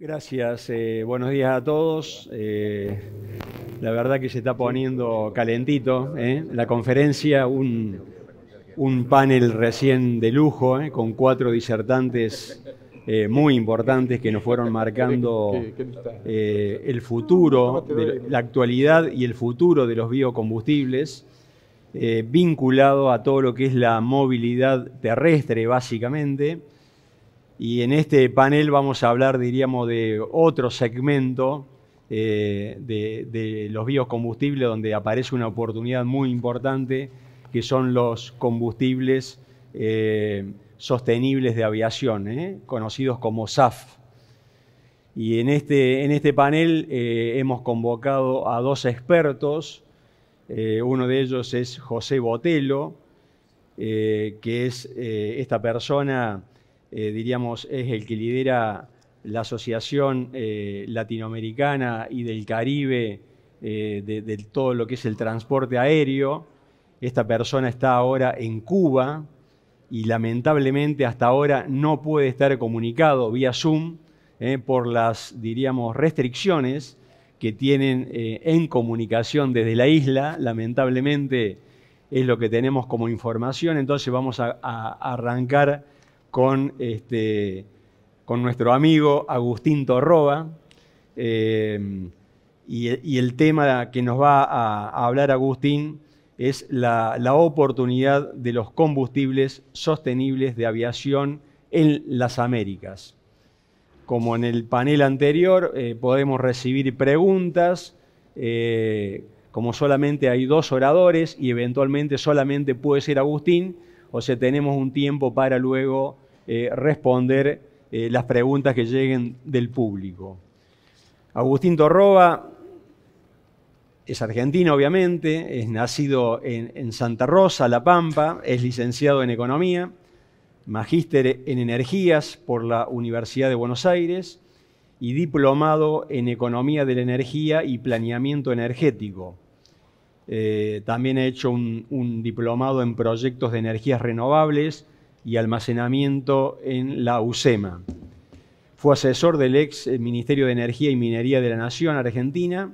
Gracias, eh, buenos días a todos. Eh, la verdad que se está poniendo calentito eh. la conferencia, un, un, panel recién de lujo, con cuatro disertantes muy importantes que nos fueron marcando el futuro, la actualidad y el futuro de los biocombustibles, vinculado a todo lo que es la movilidad terrestre básicamente y en este panel vamos a hablar, diríamos, de otro segmento eh, de, los biocombustibles donde aparece una oportunidad muy importante, que son los combustibles eh, sostenibles de aviación, eh, conocidos como SAF. Y en este, en este panel hemos convocado a dos expertos. uno de ellos es José Botelo, que es esta persona eh, diríamos, es el que lidera la Asociación eh, Latinoamericana y del Caribe eh, de, todo lo que es el transporte aéreo. Esta persona está ahora en Cuba y lamentablemente hasta ahora no puede estar comunicado vía Zoom por las, diríamos, restricciones que tienen en comunicación desde la isla. Lamentablemente es lo que tenemos como información, entonces vamos a arrancar este, con, nuestro amigo Agustín Torroba. Eh, y, el tema que nos va a, hablar Agustín es la, oportunidad de los combustibles sostenibles de aviación en las Américas. Como en el panel anterior, eh, podemos recibir preguntas. Eh, como solamente hay dos oradores y eventualmente solamente puede ser Agustín, o sea, tenemos un tiempo para luego eh, responder eh, las preguntas que lleguen del público. Agustín Torroba es argentino, obviamente, es nacido en Santa Rosa, La Pampa, es licenciado en Economía, magíster en Energías por la Universidad de Buenos Aires y diplomado en Economía de la Energía y Planeamiento Energético eh, también ha hecho un, diplomado en proyectos de energías renovables y almacenamiento en la UCEMA. Fue asesor del ex eh, Ministerio de Energía y Minería de la Nación Argentina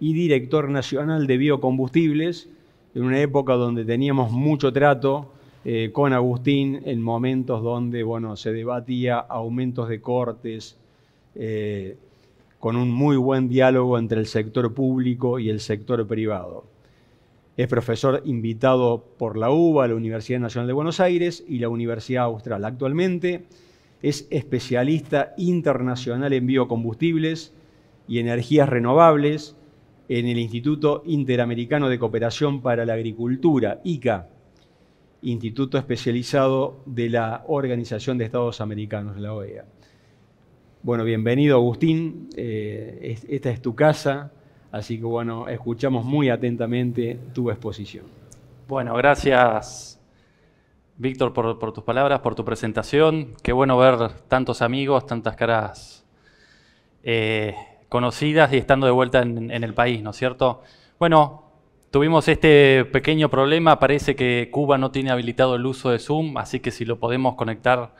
y director nacional de biocombustibles en una época donde teníamos mucho trato eh, con Agustín en momentos donde se debatía aumentos de cortes, con un muy buen diálogo entre el sector público y el sector privado. Es profesor invitado por la UBA, la Universidad Nacional de Buenos Aires y la Universidad Austral. Actualmente es especialista internacional en biocombustibles y energías renovables en el Instituto Interamericano de Cooperación para la Agricultura, ICA, instituto especializado de la Organización de Estados Americanos, la OEA. Bueno, bienvenido Agustín, eh, esta es tu casa, Así que bueno, escuchamos muy atentamente tu exposición. Bueno, gracias Víctor por, tus palabras, por tu presentación. Qué bueno ver tantos amigos, tantas caras eh, conocidas y estando de vuelta en, en el país, ¿no es cierto? Bueno, Tuvimos este pequeño problema, parece que Cuba no tiene habilitado el uso de Zoom, así que si lo podemos conectar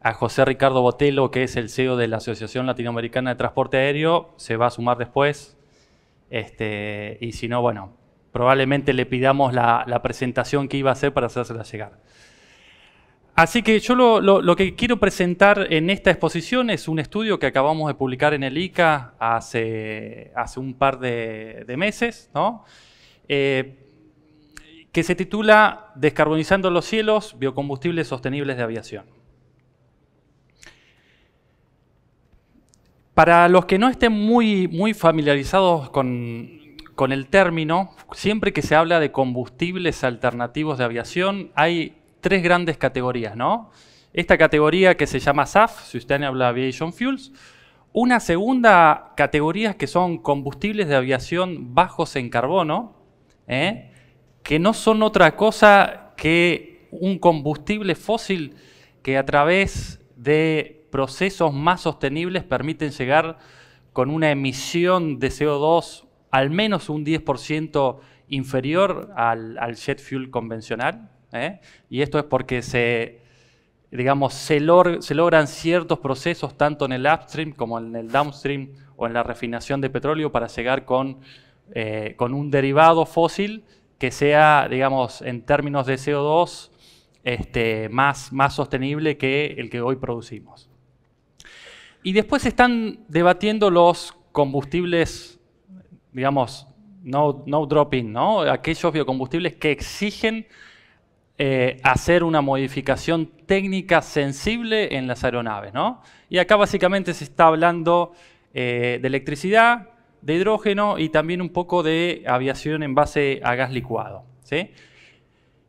a José Ricardo Botelo, que es el CEO de la Asociación Latinoamericana de Transporte Aéreo, se va a sumar después. Este, y si no, bueno, probablemente le pidamos la, presentación que iba a hacer para hacérsela llegar. Así que yo lo, que quiero presentar en esta exposición es un estudio que acabamos de publicar en el ICA hace, hace un par de, meses, eh, que se titula Descarbonizando los cielos, biocombustibles sostenibles de aviación. Para los que no estén muy, muy familiarizados con, el término, siempre que se habla de combustibles alternativos de aviación, hay tres grandes categorías, ¿no? Esta categoría que se llama SAF, Sustainable Aviation Fuels, una segunda categoría que son combustibles de aviación bajos en carbono, ¿eh? que no son otra cosa que un combustible fósil que a través de procesos más sostenibles permiten llegar con una emisión de CO2 al menos un 10% inferior al, jet fuel convencional. ¿eh? Y esto es porque se, digamos, se, logran ciertos procesos tanto en el upstream como en el downstream o en la refinación de petróleo para llegar con, eh, con un derivado fósil que sea, digamos, en términos de CO2, este, más, más sostenible que el que hoy producimos. Y después están debatiendo los combustibles, digamos, no, no dropping, ¿no? aquellos biocombustibles que exigen eh, hacer una modificación técnica sensible en las aeronaves. Y acá básicamente se está hablando eh, de electricidad, de hidrógeno y también un poco de aviación en base a gas licuado.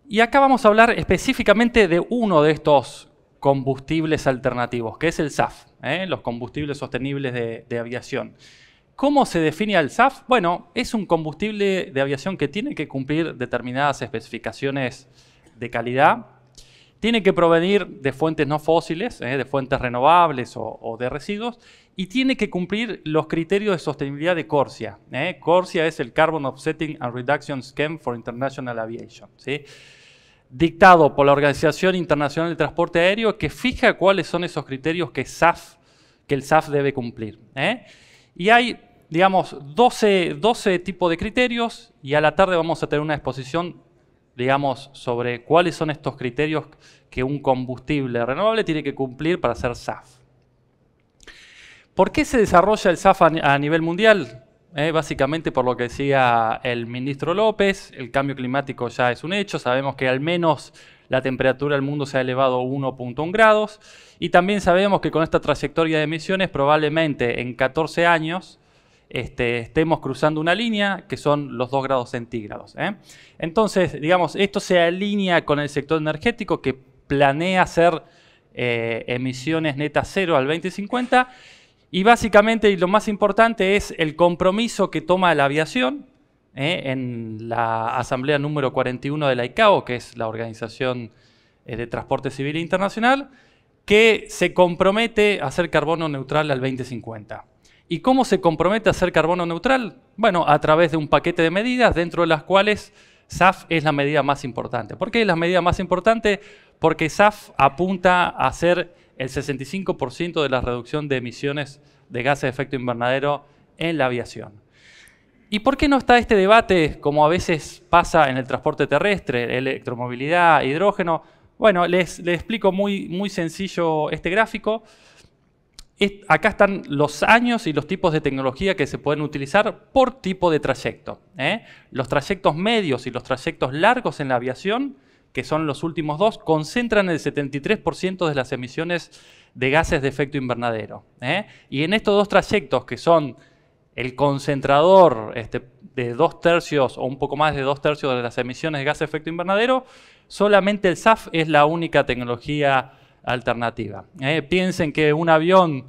Y acá vamos a hablar específicamente de uno de estos combustibles alternativos, que es el SAF, ¿eh? los combustibles sostenibles de, aviación. ¿Cómo se define al SAF? Bueno, es un combustible de aviación que tiene que cumplir determinadas especificaciones de calidad, tiene que provenir de fuentes no fósiles, ¿eh? de fuentes renovables o, de residuos, y tiene que cumplir los criterios de sostenibilidad de Corsia. ¿eh? Corsia es el Carbon Offsetting and Reduction Scheme for International Aviation. ¿sí? dictado por la Organización Internacional de Transporte Aéreo que fija cuáles son esos criterios que, SAF, que el SAF debe cumplir. ¿eh? Y hay, digamos, 12, 12 tipos de criterios y a la tarde vamos a tener una exposición, digamos, sobre cuáles son estos criterios que un combustible renovable tiene que cumplir para ser SAF. ¿Por qué se desarrolla el SAF a, nivel mundial? Eh, básicamente por lo que decía el ministro López, el cambio climático ya es un hecho, sabemos que al menos la temperatura del mundo se ha elevado 1.1 grados y también sabemos que con esta trayectoria de emisiones probablemente en 14 años este, estemos cruzando una línea que son los 2 grados centígrados. ¿eh? Entonces, digamos, esto se alinea con el sector energético que planea hacer eh, emisiones netas cero al 2050 y básicamente, y lo más importante, es el compromiso que toma la aviación ¿eh? en la asamblea número 41 de la ICAO, que es la Organización eh, de Transporte Civil Internacional, que se compromete a ser carbono neutral al 2050. ¿Y cómo se compromete a ser carbono neutral? Bueno, a través de un paquete de medidas dentro de las cuales SAF es la medida más importante. ¿Por qué es la medida más importante? Porque SAF apunta a ser el 65% de la reducción de emisiones de gases de efecto invernadero en la aviación. ¿Y por qué no está este debate, como a veces pasa en el transporte terrestre, electromovilidad, hidrógeno? Bueno, les, explico muy, muy sencillo este gráfico. acá están los años y los tipos de tecnología que se pueden utilizar por tipo de trayecto. ¿eh? Los trayectos medios y los trayectos largos en la aviación que son los últimos dos, concentran el 73% de las emisiones de gases de efecto invernadero. ¿eh? Y en estos dos trayectos, que son el concentrador este, de dos tercios o un poco más de dos tercios de las emisiones de gases de efecto invernadero, solamente el SAF es la única tecnología alternativa. ¿eh? Piensen que un avión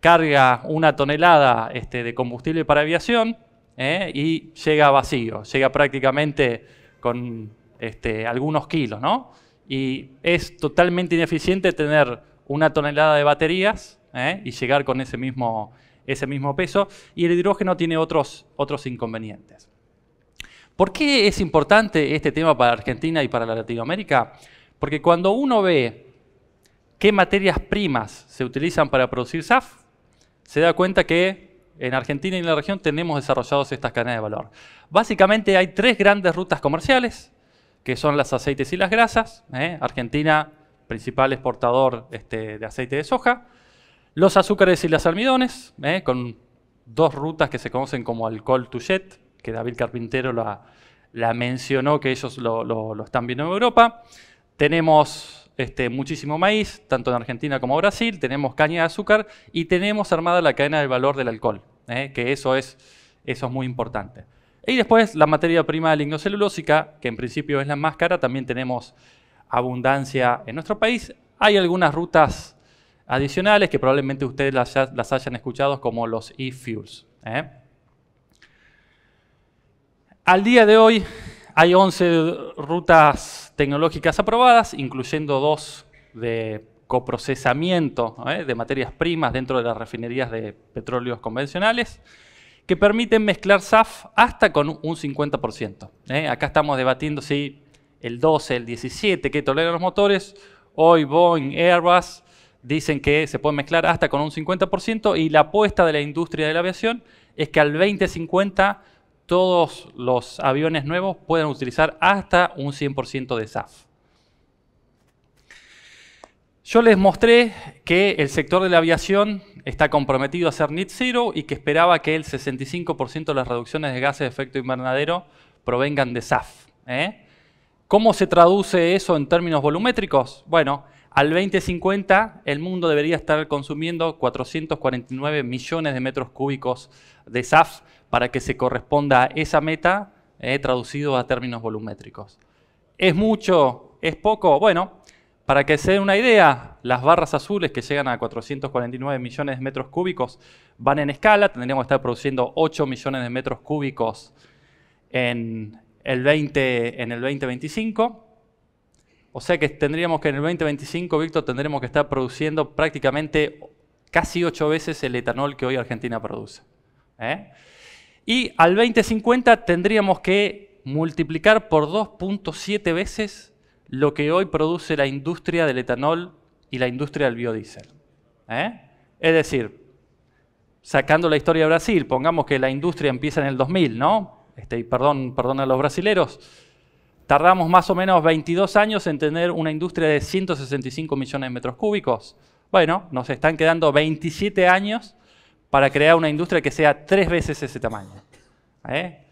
carga una tonelada este, de combustible para aviación ¿eh? y llega vacío, llega prácticamente con este, algunos kilos, ¿no? Y es totalmente ineficiente tener una tonelada de baterías ¿eh? y llegar con ese mismo, ese mismo peso. Y el hidrógeno tiene otros, otros inconvenientes. ¿Por qué es importante este tema para Argentina y para Latinoamérica? Porque cuando uno ve qué materias primas se utilizan para producir SAF, se da cuenta que en Argentina y en la región tenemos desarrollados estas cadenas de valor. Básicamente hay tres grandes rutas comerciales que son los aceites y las grasas. ¿eh? Argentina, principal exportador este, de aceite de soja. Los azúcares y las almidones, ¿eh? con dos rutas que se conocen como alcohol to que David Carpintero la, mencionó, que ellos lo, están viendo en Europa. Tenemos este, muchísimo maíz, tanto en Argentina como Brasil. Tenemos caña de azúcar y tenemos armada la cadena del valor del alcohol, ¿eh? que eso eso es muy importante. Y después la materia prima lignocelulósica, que en principio es la más cara, también tenemos abundancia en nuestro país. Hay algunas rutas adicionales que probablemente ustedes las, hayan escuchado como los e-fuels. ¿eh? Al día de hoy hay 11 rutas tecnológicas aprobadas, incluyendo dos de coprocesamiento ¿eh? de materias primas dentro de las refinerías de petróleos convencionales que permiten mezclar SAF hasta con un 50%. ¿eh? Acá estamos debatiendo si el 12, el 17 que toleran los motores, hoy Boeing, Airbus dicen que se puede mezclar hasta con un 50% y la apuesta de la industria de la aviación es que al 2050 todos los aviones nuevos puedan utilizar hasta un 100% de SAF. Yo les mostré que el sector de la aviación está comprometido a ser net zero y que esperaba que el 65% de las reducciones de gases de efecto invernadero provengan de SAF. ¿eh? ¿Cómo se traduce eso en términos volumétricos? Bueno, al 2050 el mundo debería estar consumiendo 449 millones de metros cúbicos de SAF para que se corresponda a esa meta ¿eh? traducido a términos volumétricos. ¿Es mucho? ¿Es poco? Bueno, para que se den una idea, las barras azules que llegan a 449 millones de metros cúbicos van en escala, tendríamos que estar produciendo 8 millones de metros cúbicos en el, 20, en el 2025. O sea que tendríamos que en el 2025, Víctor, tendremos que estar produciendo prácticamente casi 8 veces el etanol que hoy Argentina produce. ¿eh? Y al 2050 tendríamos que multiplicar por 2.7 veces lo que hoy produce la industria del etanol y la industria del biodiesel. ¿eh? Es decir, sacando la historia de Brasil, pongamos que la industria empieza en el 2000, ¿no? Este, perdón, perdón a los brasileros, tardamos más o menos 22 años en tener una industria de 165 millones de metros cúbicos. Bueno, nos están quedando 27 años para crear una industria que sea tres veces ese tamaño. ¿Eh?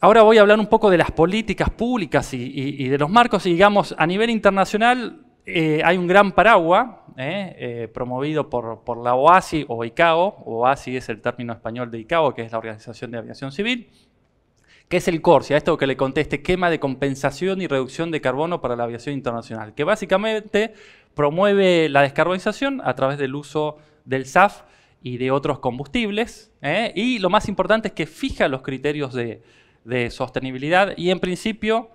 Ahora voy a hablar un poco de las políticas públicas y, de los marcos, y digamos, a nivel internacional eh, hay un gran paraguas eh, eh, promovido por, la OASI o ICAO, OASI es el término español de ICAO, que es la Organización de Aviación Civil, que es el CORSIA, esto que le conté, este Quema de compensación y reducción de carbono para la aviación internacional, que básicamente promueve la descarbonización a través del uso del SAF y de otros combustibles, y lo más importante es que fija los criterios de, de sostenibilidad y en principio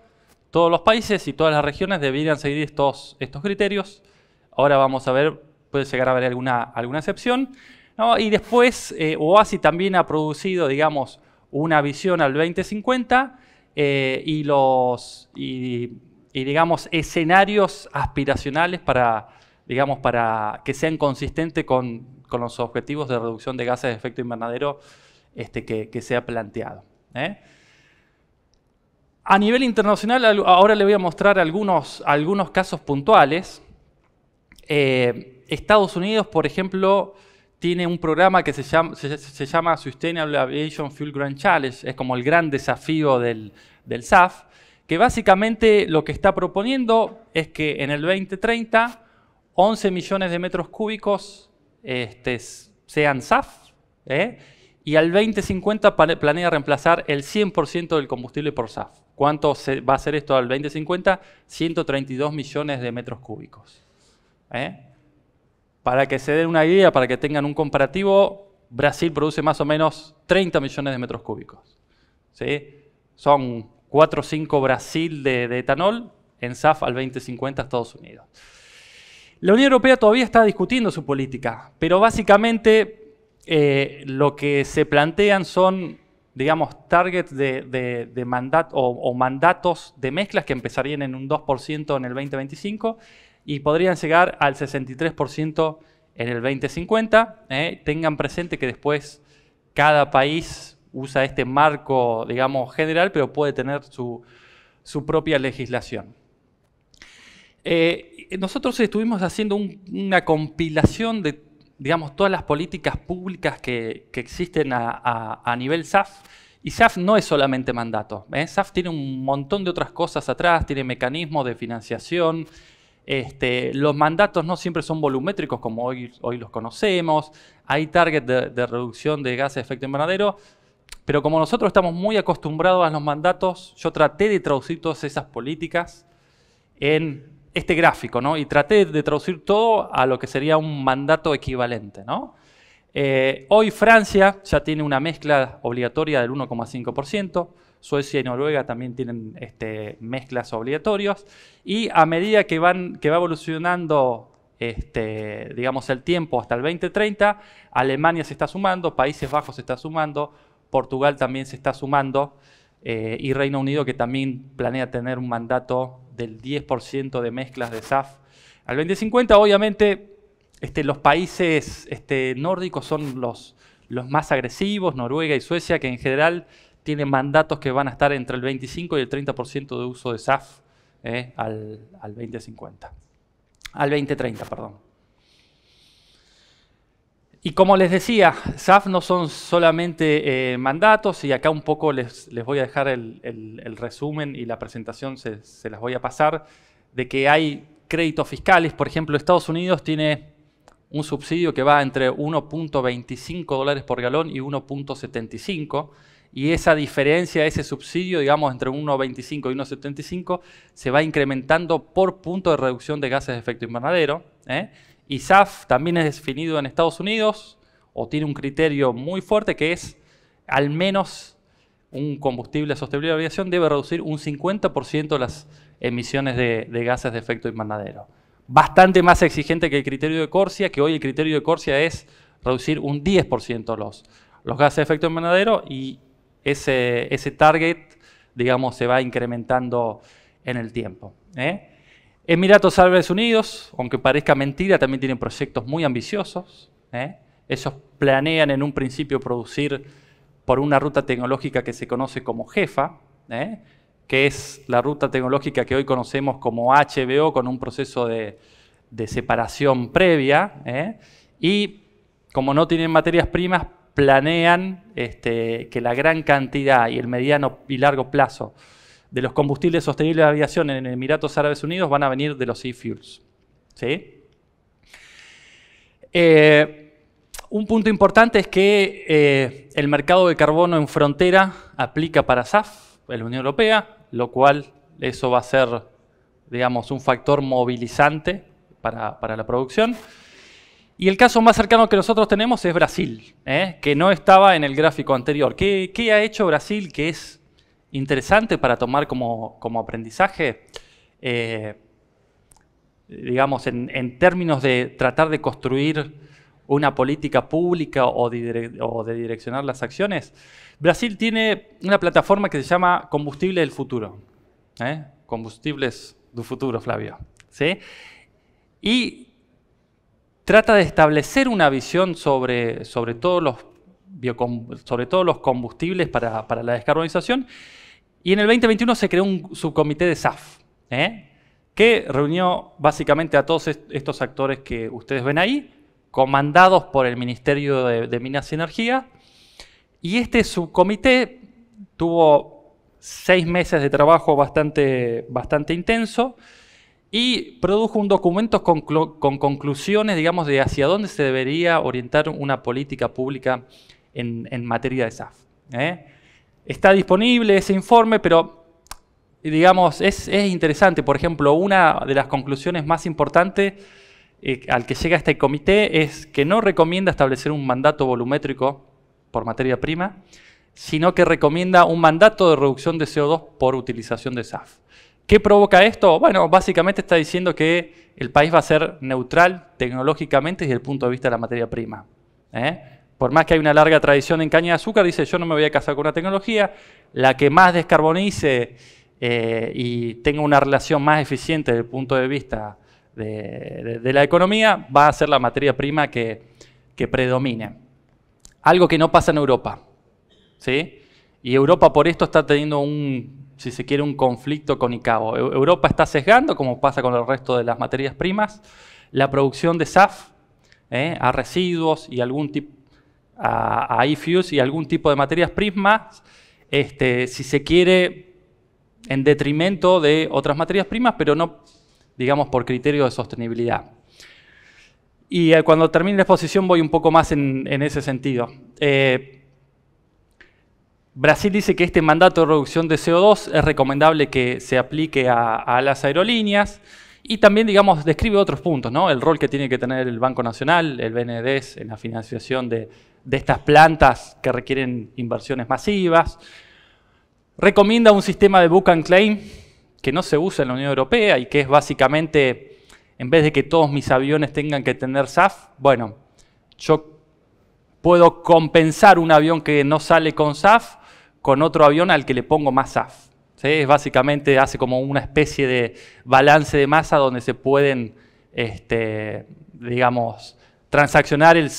todos los países y todas las regiones deberían seguir estos, estos criterios. Ahora vamos a ver, puede llegar a haber alguna, alguna excepción. Y después eh, OASI también ha producido, digamos, una visión al 2050 eh, y los y, digamos escenarios aspiracionales para digamos para que sean consistentes con, los objetivos de reducción de gases de efecto invernadero este, que, se ha planteado. ¿eh? A nivel internacional, ahora le voy a mostrar algunos, algunos casos puntuales. Eh, Estados Unidos, por ejemplo, tiene un programa que se llama, se, llama, Sustainable Aviation Fuel Grand Challenge, es como el gran desafío del, SAF, que básicamente lo que está proponiendo es que en el 2030 11 millones de metros cúbicos este, sean SAF, ¿eh? y al 2050 planea reemplazar el 100% del combustible por SAF. ¿Cuánto va a ser esto al 2050? 132 millones de metros cúbicos. ¿eh? Para que se den una idea, para que tengan un comparativo, Brasil produce más o menos 30 millones de metros cúbicos. Son 4 o 5 Brasil de, de etanol, en SAF al 2050 Estados Unidos. La Unión Europea todavía está discutiendo su política, pero básicamente eh, lo que se plantean son, digamos, targets de, de, o, mandatos de mezclas que empezarían en un 2% en el 2025 y podrían llegar al 63% en el 2050. ¿eh? Tengan presente que después cada país usa este marco, digamos, general, pero puede tener su, propia legislación. Eh, nosotros estuvimos haciendo una compilación de digamos, todas las políticas públicas que, existen a, nivel SAF. Y SAF no es solamente mandato. ¿eh? SAF tiene un montón de otras cosas atrás, tiene mecanismos de financiación. Este, los mandatos no siempre son volumétricos como hoy, los conocemos. Hay target de, de reducción de gases de efecto invernadero. Pero como nosotros estamos muy acostumbrados a los mandatos, yo traté de traducir todas esas políticas en este gráfico, ¿no? Y traté de traducir todo a lo que sería un mandato equivalente, ¿no? Eh, hoy Francia ya tiene una mezcla obligatoria del 1,5%, Suecia y Noruega también tienen este, mezclas obligatorias, y a medida que, van, que va evolucionando este, digamos, el tiempo hasta el 2030, Alemania se está sumando, Países Bajos se está sumando, Portugal también se está sumando, eh, y Reino Unido que también planea tener un mandato del 10% de mezclas de SAF al 2050. Obviamente, este, los países este, nórdicos son los, los más agresivos, Noruega y Suecia, que en general tienen mandatos que van a estar entre el 25 y el 30% de uso de SAF eh, al, al 2050. Al 2030, perdón. Y como les decía, SAF no son solamente eh, mandatos, y acá un poco les, les voy a dejar el, resumen y la presentación se, se, las voy a pasar, de que hay créditos fiscales. Por ejemplo, Estados Unidos tiene un subsidio que va entre 1.25 dólares por galón y 1.75, y esa diferencia, ese subsidio, digamos, entre 1.25 y 1.75, se va incrementando por punto de reducción de gases de efecto invernadero. ¿eh? ISAF también es definido en Estados Unidos o tiene un criterio muy fuerte que es al menos un combustible sostenible de aviación debe reducir un 50% las emisiones de, gases de efecto invernadero. Bastante más exigente que el criterio de Corsia, que hoy el criterio de Corsia es reducir un 10% los, los gases de efecto invernadero y ese, ese target, digamos, se va incrementando en el tiempo. ¿eh? Emiratos Árabes Unidos, aunque parezca mentira, también tienen proyectos muy ambiciosos. Esos ¿eh? planean en un principio producir por una ruta tecnológica que se conoce como JEFA, ¿eh? que es la ruta tecnológica que hoy conocemos como HBO con un proceso de, separación previa. ¿eh? Y como no tienen materias primas, planean este, que la gran cantidad y el mediano y largo plazo de los combustibles sostenibles de aviación en Emiratos Árabes Unidos van a venir de los e-fuels. ¿sí? Eh, un punto importante es que eh, el mercado de carbono en frontera aplica para SAF, la Unión Europea, lo cual eso va a ser, digamos, un factor movilizante para, la producción. Y el caso más cercano que nosotros tenemos es Brasil, ¿eh? que no estaba en el gráfico anterior. ¿Qué, ha hecho Brasil que es interesante para tomar como, aprendizaje, eh, digamos, en, términos de tratar de construir una política pública o de, direccionar las acciones, Brasil tiene una plataforma que se llama Combustible del Futuro. ¿eh? Combustibles del Futuro, Flavio. Y trata de establecer una visión sobre, sobre, todos, los sobre los combustibles para, para la descarbonización y en el 2021 se creó un subcomité de SAF, ¿eh? que reunió básicamente a todos estos actores que ustedes ven ahí, comandados por el Ministerio de, Minas y Energía. Y este subcomité tuvo seis meses de trabajo bastante, bastante intenso y produjo un documento con, conclusiones, digamos, de hacia dónde se debería orientar una política pública en, materia de SAF. ¿eh? está disponible ese informe, pero digamos, es, interesante. Por ejemplo, una de las conclusiones más importantes eh, al que llega este comité es que no recomienda establecer un mandato volumétrico por materia prima, sino que recomienda un mandato de reducción de CO2 por utilización de SAF. ¿Qué provoca esto? Bueno, básicamente está diciendo que el país va a ser neutral tecnológicamente desde el punto de vista de la materia prima. ¿eh? por más que hay una larga tradición en caña de azúcar, dice yo no me voy a casar con una tecnología, la que más descarbonice eh, y tenga una relación más eficiente desde el punto de vista de, la economía, va a ser la materia prima que, predomine. Algo que no pasa en Europa. ¿sí? Y Europa por esto está teniendo un, si se quiere, un conflicto con ICAO. Europa está sesgando, como pasa con el resto de las materias primas, la producción de SAF ¿eh? a residuos y algún tipo a, a y algún tipo de materias primas, este, si se quiere, en detrimento de otras materias primas, pero no, digamos, por criterio de sostenibilidad. Y eh, cuando termine la exposición voy un poco más en, ese sentido. Eh, Brasil dice que este mandato de reducción de CO2 es recomendable que se aplique a, las aerolíneas y también, digamos, describe otros puntos, ¿no? El rol que tiene que tener el Banco Nacional, el BNDES en la financiación de, de estas plantas que requieren inversiones masivas. Recomienda un sistema de book and claim que no se usa en la Unión Europea y que es básicamente, en vez de que todos mis aviones tengan que tener SAF, bueno, yo puedo compensar un avión que no sale con SAF con otro avión al que le pongo más SAF. Es básicamente hace como una especie de balance de masa donde se pueden, este, digamos, transaccionar el,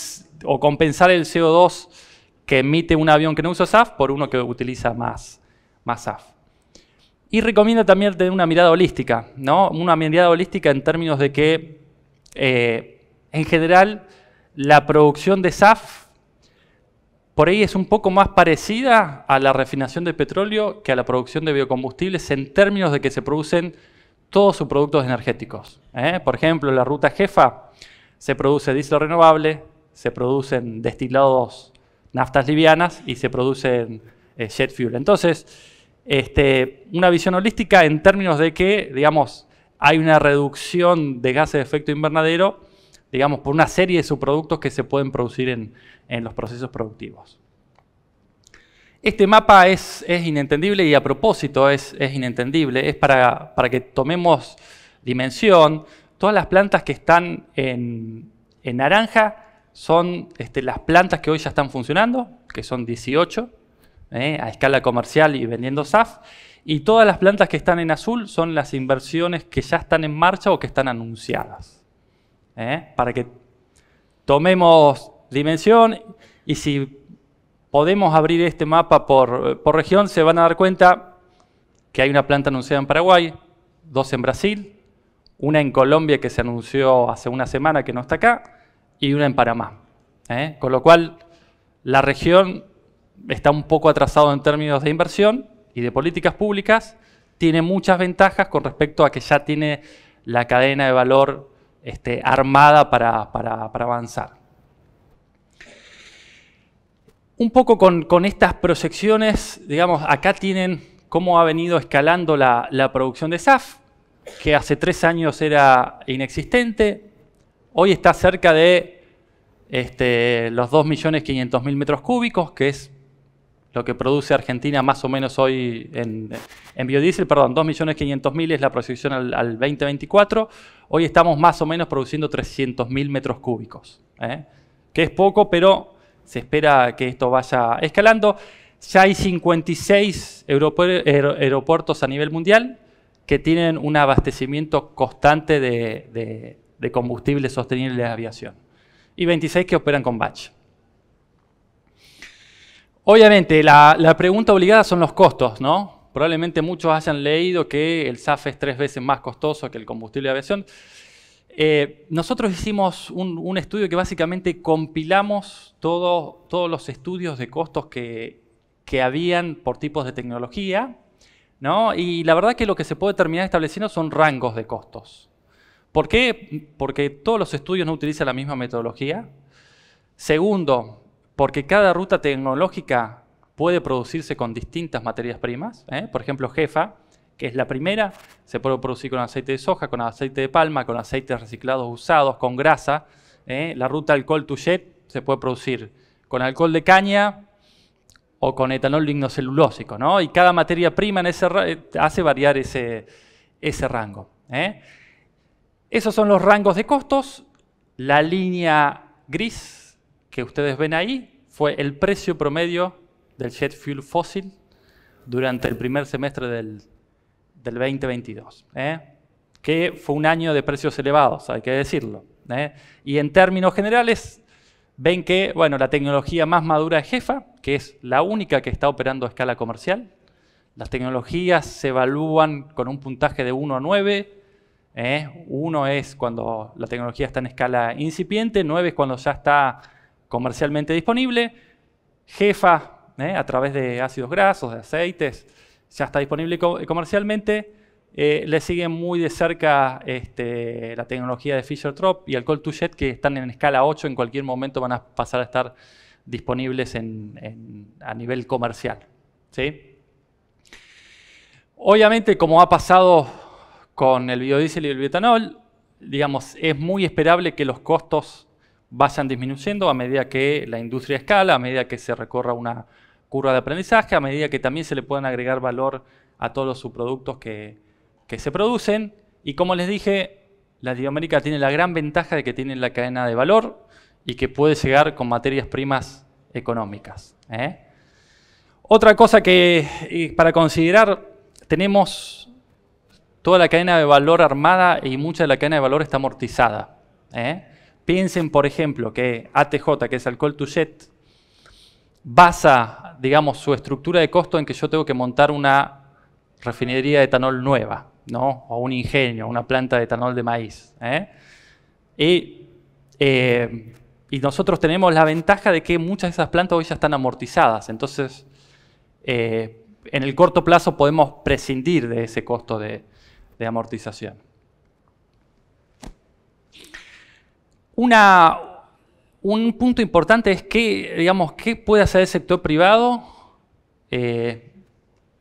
o compensar el CO2 que emite un avión que no usa SAF por uno que utiliza más, más SAF. Y recomienda también tener una mirada holística, ¿no? Una mirada holística en términos de que, eh, en general, la producción de SAF por ahí es un poco más parecida a la refinación de petróleo que a la producción de biocombustibles en términos de que se producen todos sus productos energéticos. ¿eh? Por ejemplo, la ruta jefa se produce diésel renovable, se producen destilados naftas livianas y se producen eh, jet fuel. Entonces, este, una visión holística en términos de que, digamos, hay una reducción de gases de efecto invernadero, digamos, por una serie de subproductos que se pueden producir en, los procesos productivos. Este mapa es, es, inentendible y a propósito es, inentendible. Es para, que tomemos dimensión. Todas las plantas que están en, en naranja son este, las plantas que hoy ya están funcionando, que son 18 eh, a escala comercial y vendiendo SAF, y todas las plantas que están en azul son las inversiones que ya están en marcha o que están anunciadas. Eh, para que tomemos dimensión y si podemos abrir este mapa por, por región, se van a dar cuenta que hay una planta anunciada en Paraguay, dos en Brasil, una en Colombia que se anunció hace una semana que no está acá, y una en Paramá. ¿eh? Con lo cual, la región está un poco atrasada en términos de inversión y de políticas públicas, tiene muchas ventajas con respecto a que ya tiene la cadena de valor este, armada para, avanzar. Un poco con, estas proyecciones, digamos, acá tienen cómo ha venido escalando la producción de SAF, que hace tres años era inexistente, hoy está cerca de este, los 2.500.000 metros cúbicos, que es lo que produce Argentina más o menos hoy en, biodiesel, perdón, 2.500.000 es la proyección al, 2024, hoy estamos más o menos produciendo 300.000 metros cúbicos, ¿eh? que es poco, pero se espera que esto vaya escalando. Ya hay 56 aeropuertos a nivel mundial que tienen un abastecimiento constante de, de combustible sostenible de aviación y 26 que operan con batch. Obviamente, la, pregunta obligada son los costos, ¿no? Probablemente muchos hayan leído que el SAF es tres veces más costoso que el combustible de aviación. Eh, nosotros hicimos un, estudio que básicamente compilamos todos los estudios de costos que, que habían por tipos de tecnología, Y la verdad que lo que se puede terminar estableciendo son rangos de costos. ¿Por qué? Porque todos los estudios no utilizan la misma metodología. Segundo, porque cada ruta tecnológica puede producirse con distintas materias primas. ¿eh? Por ejemplo, jefa, que es la primera, se puede producir con aceite de soja, con aceite de palma, con aceites reciclados usados, con grasa. ¿eh? La ruta alcohol to jet se puede producir con alcohol de caña o con etanol lignocelulósico. ¿no? Y cada materia prima eh, hace variar ese, ese rango. Esos son los rangos de costos. La línea gris que ustedes ven ahí fue el precio promedio del jet fuel fósil durante el primer semestre del, 2022, ¿eh? que fue un año de precios elevados, hay que decirlo. ¿eh? Y en términos generales, ven que bueno, la tecnología más madura es Jefa, que es la única que está operando a escala comercial. Las tecnologías se evalúan con un puntaje de 1 a 9 ¿eh? Uno es cuando la tecnología está en escala incipiente, nueve es cuando ya está comercialmente disponible, jefa ¿eh? a través de ácidos grasos, de aceites, ya está disponible comercialmente. Eh, le siguen muy de cerca este, la tecnología de fischer trop y alcohol to jet que están en escala 8, en cualquier momento van a pasar a estar disponibles a nivel comercial. Obviamente, como ha pasado con el biodiesel y el bioetanol, digamos, es muy esperable que los costos vayan disminuyendo a medida que la industria escala, a medida que se recorra una curva de aprendizaje, a medida que también se le puedan agregar valor a todos los subproductos que, se producen. Y como les dije, Latinoamérica tiene la gran ventaja de que tiene la cadena de valor y que puede llegar con materias primas económicas. ¿eh? Otra cosa que para considerar, tenemos Toda la cadena de valor armada y mucha de la cadena de valor está amortizada. ¿eh? Piensen, por ejemplo, que ATJ, que es alcohol to basa, digamos, su estructura de costo en que yo tengo que montar una refinería de etanol nueva, ¿no? O un ingenio, una planta de etanol de maíz. ¿eh? Eh, y, nosotros tenemos la ventaja de que muchas de esas plantas hoy ya están amortizadas. Entonces, en el corto plazo podemos prescindir de ese costo de, de amortización. Una, un punto importante es que, digamos, qué puede hacer el sector privado eh,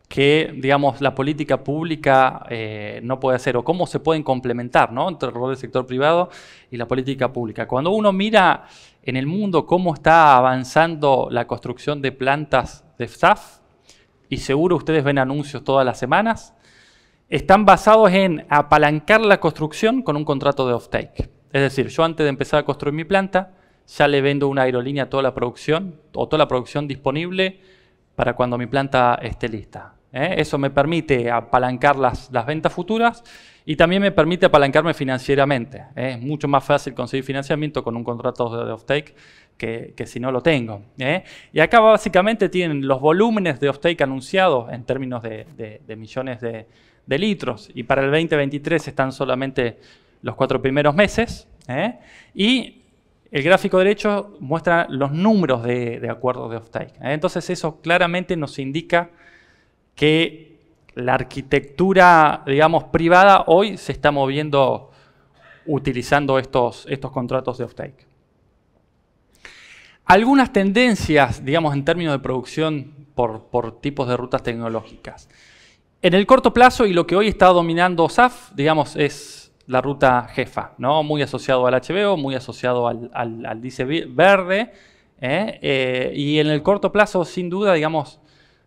que, digamos, la política pública eh, no puede hacer, o cómo se pueden complementar, Entre el rol del sector privado y la política pública. Cuando uno mira en el mundo cómo está avanzando la construcción de plantas de SAF, y seguro ustedes ven anuncios todas las semanas, están basados en apalancar la construcción con un contrato de off-take. Es decir, yo antes de empezar a construir mi planta, ya le vendo una aerolínea toda la producción o toda la producción disponible para cuando mi planta esté lista. ¿eh? Eso me permite apalancar las, las ventas futuras y también me permite apalancarme financieramente. ¿eh? Es mucho más fácil conseguir financiamiento con un contrato de offtake que, que si no lo tengo. ¿eh? Y acá básicamente tienen los volúmenes de offtake anunciados en términos de, millones de, litros. Y para el 2023 están solamente los cuatro primeros meses. ¿eh? Y el gráfico derecho muestra los números de, de acuerdos de offtake. Entonces eso claramente nos indica que la arquitectura, digamos, privada hoy se está moviendo utilizando estos, estos contratos de offtake. Algunas tendencias, digamos, en términos de producción por, tipos de rutas tecnológicas. En el corto plazo, y lo que hoy está dominando SAF, digamos, es la ruta jefa, ¿no? Muy asociado al HBO, muy asociado al, al, dice verde. ¿eh? Eh, y en el corto plazo, sin duda, digamos,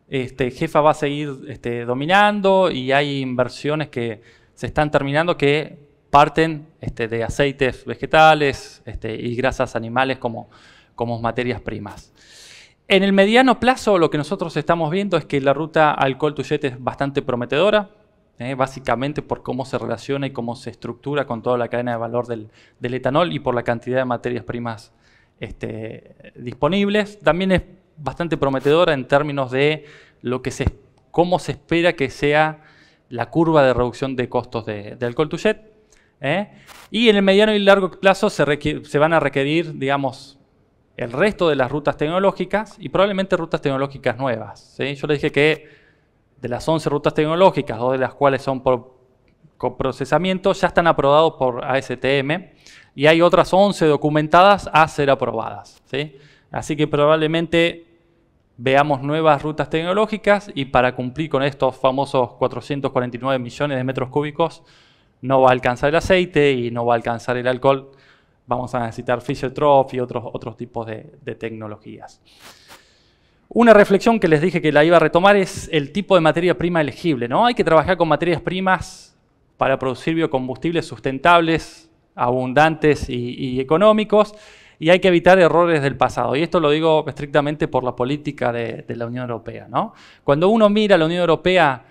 este, Jefa va a seguir este, dominando y hay inversiones que se están terminando que parten este, de aceites vegetales y grasas animales como, como materias primas. En el mediano plazo lo que nosotros estamos viendo es que la ruta alcohol to es bastante prometedora, eh, básicamente por cómo se relaciona y cómo se estructura con toda la cadena de valor del, etanol y por la cantidad de materias primas disponibles. También es bastante prometedora en términos de lo que se, cómo se espera que sea la curva de reducción de costos de, de to jet. ¿eh? Y en el mediano y largo plazo se, van a requerir, digamos, el resto de las rutas tecnológicas y probablemente rutas tecnológicas nuevas. Yo le dije que de las 11 rutas tecnológicas, dos de las cuales son por procesamiento, ya están aprobados por ASTM y hay otras 11 documentadas a ser aprobadas. Así que probablemente veamos nuevas rutas tecnológicas y para cumplir con estos famosos 449 millones de metros cúbicos no va a alcanzar el aceite y no va a alcanzar el alcohol. Vamos a necesitar fischer y otros, otros tipos de, tecnologías. Una reflexión que les dije que la iba a retomar es el tipo de materia prima elegible. ¿no? Hay que trabajar con materias primas para producir biocombustibles sustentables, abundantes y económicos y hay que evitar errores del pasado. Y esto lo digo estrictamente por la política de, la Unión Europea. ¿no? Cuando uno mira la Unión Europea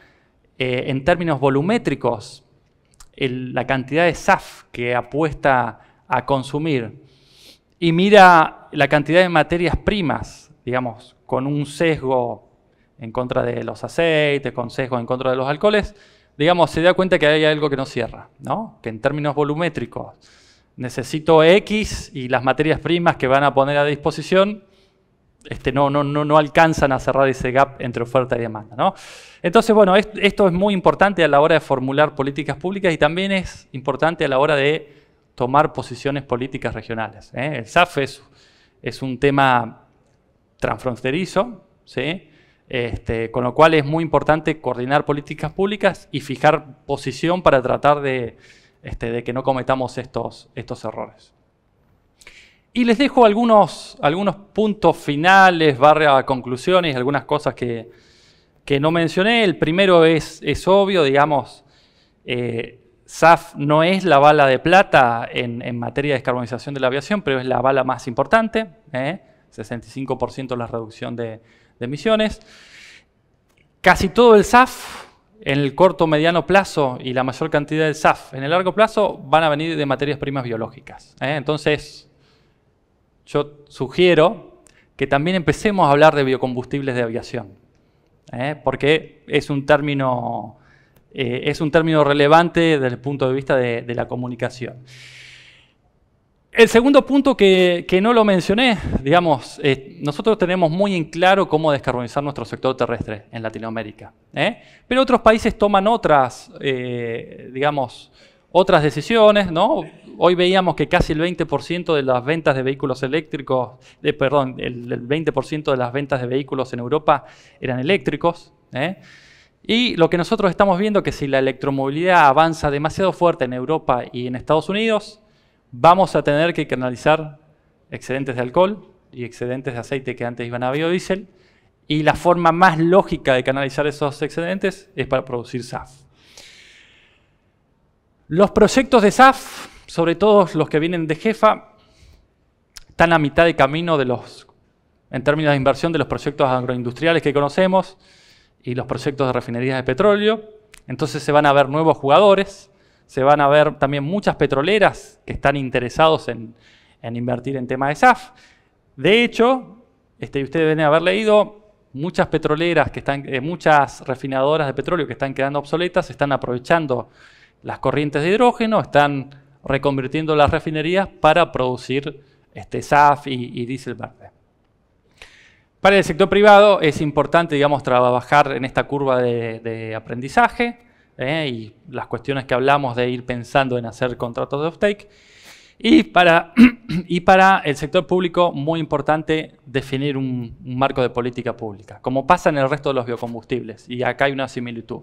eh, en términos volumétricos, la cantidad de SAF que apuesta a consumir y mira la cantidad de materias primas, digamos, con un sesgo en contra de los aceites, con sesgo en contra de los alcoholes, digamos, se da cuenta que hay algo que no cierra, ¿no? que en términos volumétricos necesito X y las materias primas que van a poner a disposición este, no, no, no, alcanzan a cerrar ese gap entre oferta y demanda. ¿no? Entonces, bueno, esto es muy importante a la hora de formular políticas públicas y también es importante a la hora de tomar posiciones políticas regionales. ¿eh? El SAF es, un tema transfronterizo, ¿sí? Este, con lo cual es muy importante coordinar políticas públicas y fijar posición para tratar de, este, de que no cometamos estos, estos errores. Y les dejo algunos, algunos puntos finales, barra conclusiones, algunas cosas que, no mencioné. El primero es, es obvio, digamos, eh, SAF no es la bala de plata en, materia de descarbonización de la aviación, pero es la bala más importante, 65% ¿eh? la reducción de emisiones. Casi todo el SAF en el corto mediano plazo y la mayor cantidad de SAF en el largo plazo van a venir de materias primas biológicas. ¿eh? Entonces, yo sugiero que también empecemos a hablar de biocombustibles de aviación, ¿eh? porque es un término... Eh, es un término relevante desde el punto de vista de la comunicación. El segundo punto que, no lo mencioné, digamos, eh, nosotros tenemos muy en claro cómo descarbonizar nuestro sector terrestre en Latinoamérica. ¿eh? Pero otros países toman otras, eh, digamos, otras decisiones, ¿no? Hoy veíamos que casi el 20% de las ventas de vehículos eléctricos, perdón, el, 20% de las ventas de vehículos en Europa eran eléctricos. Y lo que nosotros estamos viendo es que si la electromovilidad avanza demasiado fuerte en Europa y en Estados Unidos, vamos a tener que canalizar excedentes de alcohol y excedentes de aceite que antes iban a biodiesel, y la forma más lógica de canalizar esos excedentes es para producir SAF. Los proyectos de SAF, sobre todo los que vienen de Jefa, están a mitad de camino de los, en términos de inversión de los proyectos agroindustriales que conocemos y los proyectos de refinerías de petróleo. Entonces se van a ver nuevos jugadores se van a ver también muchas petroleras que están interesados en, invertir en tema de SAF. De hecho, este, ustedes deben haber leído, muchas petroleras, que están, eh, muchas refinadoras de petróleo que están quedando obsoletas, están aprovechando las corrientes de hidrógeno, están reconvirtiendo las refinerías para producir este, SAF y, y diésel verde. Para el sector privado es importante, digamos, trabajar en esta curva de aprendizaje. ¿eh? y las cuestiones que hablamos de ir pensando en hacer contratos de offtake. Y para, y para el sector público, muy importante definir un, un, marco de política pública, como pasa en el resto de los biocombustibles, y acá hay una similitud.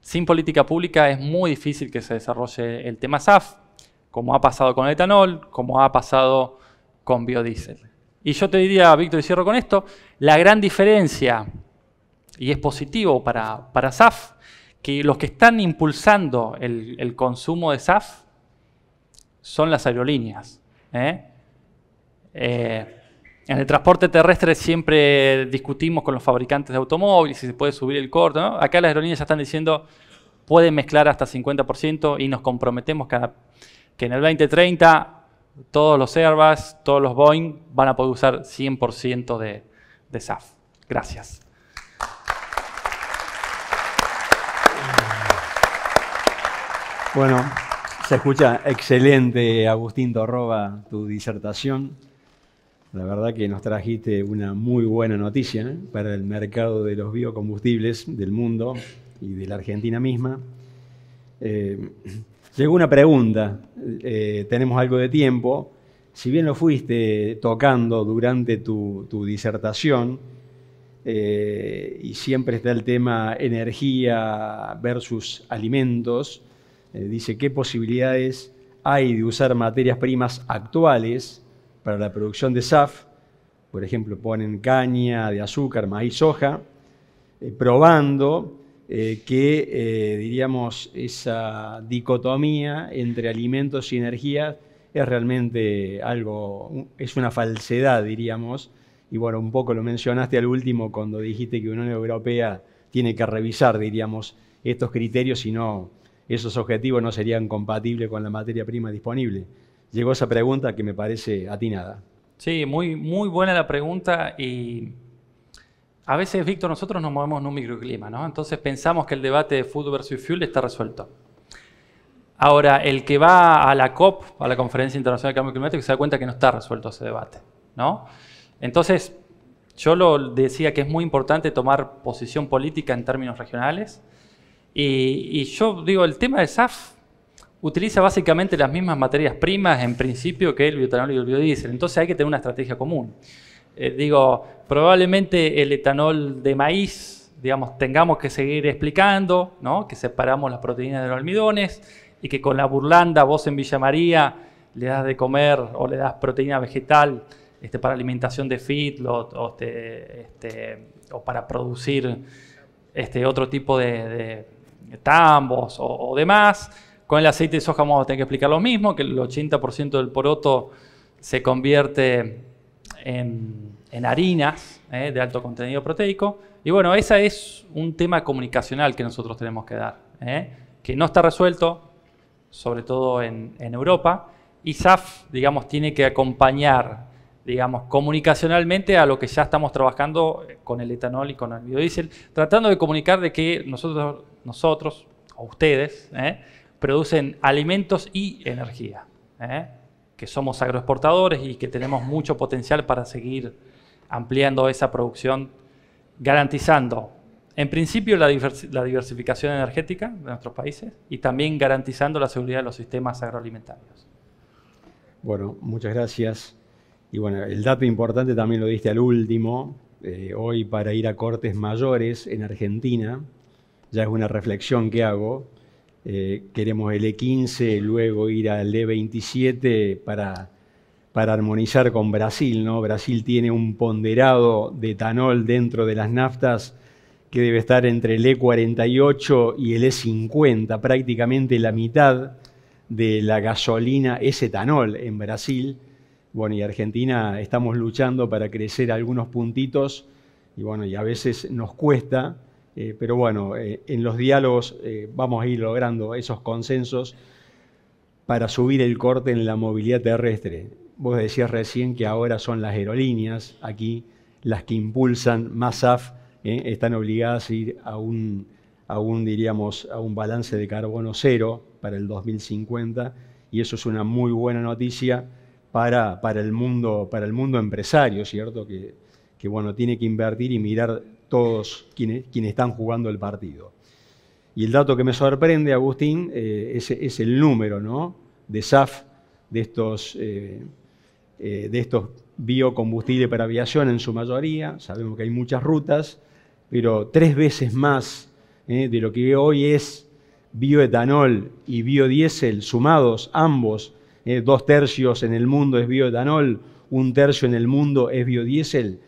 Sin política pública es muy difícil que se desarrolle el tema SAF, como ha pasado con el etanol, como ha pasado con biodiesel. Y yo te diría, Víctor, y cierro con esto, la gran diferencia, y es positivo para, para SAF, que los que están impulsando el, consumo de SAF son las aerolíneas. ¿eh? Eh, en el transporte terrestre siempre discutimos con los fabricantes de automóviles si se puede subir el corto. Acá las aerolíneas ya están diciendo pueden mezclar hasta 50% y nos comprometemos que, en el 2030 todos los Airbus, todos los Boeing van a poder usar 100% de, de SAF. Gracias. Bueno, se escucha excelente, Agustín Torroba, tu disertación. La verdad que nos trajiste una muy buena noticia para el mercado de los biocombustibles del mundo y de la Argentina misma. Eh, llegó una pregunta, eh, tenemos algo de tiempo. Si bien lo fuiste tocando durante tu, tu disertación, eh, y siempre está el tema energía versus alimentos, eh, dice qué posibilidades hay de usar materias primas actuales para la producción de SAF. Por ejemplo, ponen caña de azúcar, maíz, soja, eh, probando eh, que, diríamos, esa dicotomía entre alimentos y energía es realmente algo, es una falsedad, diríamos. Y bueno, un poco lo mencionaste al último cuando dijiste que una Unión Europea tiene que revisar, diríamos, estos criterios y no esos objetivos no serían compatibles con la materia prima disponible. Llegó esa pregunta que me parece atinada. Sí, muy, muy buena la pregunta y a veces, Víctor, nosotros nos movemos en un microclima, ¿no? Entonces pensamos que el debate de food versus fuel está resuelto. Ahora, el que va a la COP, a la Conferencia Internacional de Cambio Climático, se da cuenta que no está resuelto ese debate, ¿no? Entonces, yo lo decía que es muy importante tomar posición política en términos regionales, y, yo digo, el tema de SAF utiliza básicamente las mismas materias primas en principio que el biotanol y el biodiesel, entonces hay que tener una estrategia común. Eh, digo, probablemente el etanol de maíz, digamos, tengamos que seguir explicando, ¿no? Que separamos las proteínas de los almidones y que con la burlanda vos en Villa María le das de comer o le das proteína vegetal este, para alimentación de feedlot o, este, este, o para producir este, otro tipo de tambos o, demás. Con el aceite de soja vamos a tener que explicar lo mismo, que el 80% del poroto se convierte en, harinas eh, de alto contenido proteico. Y bueno, ese es un tema comunicacional que nosotros tenemos que dar, eh, que no está resuelto, sobre todo en, en Europa. Y SAF, digamos, tiene que acompañar digamos, comunicacionalmente a lo que ya estamos trabajando con el etanol y con el biodiesel, tratando de comunicar de que nosotros nosotros o ustedes, ¿eh? producen alimentos y energía, ¿eh? que somos agroexportadores y que tenemos mucho potencial para seguir ampliando esa producción, garantizando, en principio, la, diversificación energética de nuestros países y también garantizando la seguridad de los sistemas agroalimentarios. Bueno, muchas gracias. Y bueno, el dato importante también lo diste al último. Eh, hoy para ir a cortes mayores en Argentina, ya es una reflexión que hago. Eh, queremos el E15, luego ir al E27 para, para armonizar con Brasil. ¿no? Brasil tiene un ponderado de etanol dentro de las naftas que debe estar entre el E48 y el E50, prácticamente la mitad de la gasolina es etanol en Brasil. Bueno, y Argentina estamos luchando para crecer algunos puntitos y bueno, y a veces nos cuesta, eh, pero bueno, eh, en los diálogos eh, vamos a ir logrando esos consensos para subir el corte en la movilidad terrestre. Vos decías recién que ahora son las aerolíneas aquí las que impulsan más están obligadas a ir a un, diríamos, a un balance de carbono cero para el 2050 y eso es una muy buena noticia para, para, el, mundo, para el mundo empresario, ¿cierto? Que, que bueno, tiene que invertir y mirar todos quienes, están jugando el partido. Y el dato que me sorprende, Agustín, eh, es, el número ¿no? de SAF de estos, eh, eh, de estos biocombustibles para aviación en su mayoría. Sabemos que hay muchas rutas, pero tres veces más de lo que hoy es bioetanol y biodiesel sumados ambos, dos tercios en el mundo es bioetanol, un tercio en el mundo es biodiesel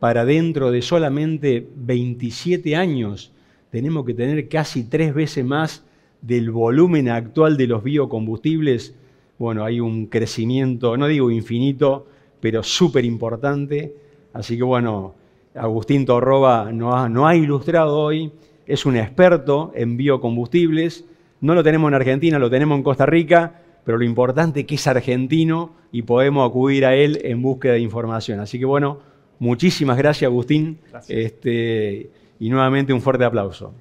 para dentro de solamente 27 años tenemos que tener casi tres veces más del volumen actual de los biocombustibles. Bueno, hay un crecimiento, no digo infinito, pero súper importante. Así que bueno, Agustín Torroba nos ha, no ha ilustrado hoy, es un experto en biocombustibles. No lo tenemos en Argentina, lo tenemos en Costa Rica, pero lo importante es que es argentino y podemos acudir a él en búsqueda de información. Así que bueno, Muchísimas gracias, Agustín. Este, y nuevamente un fuerte aplauso.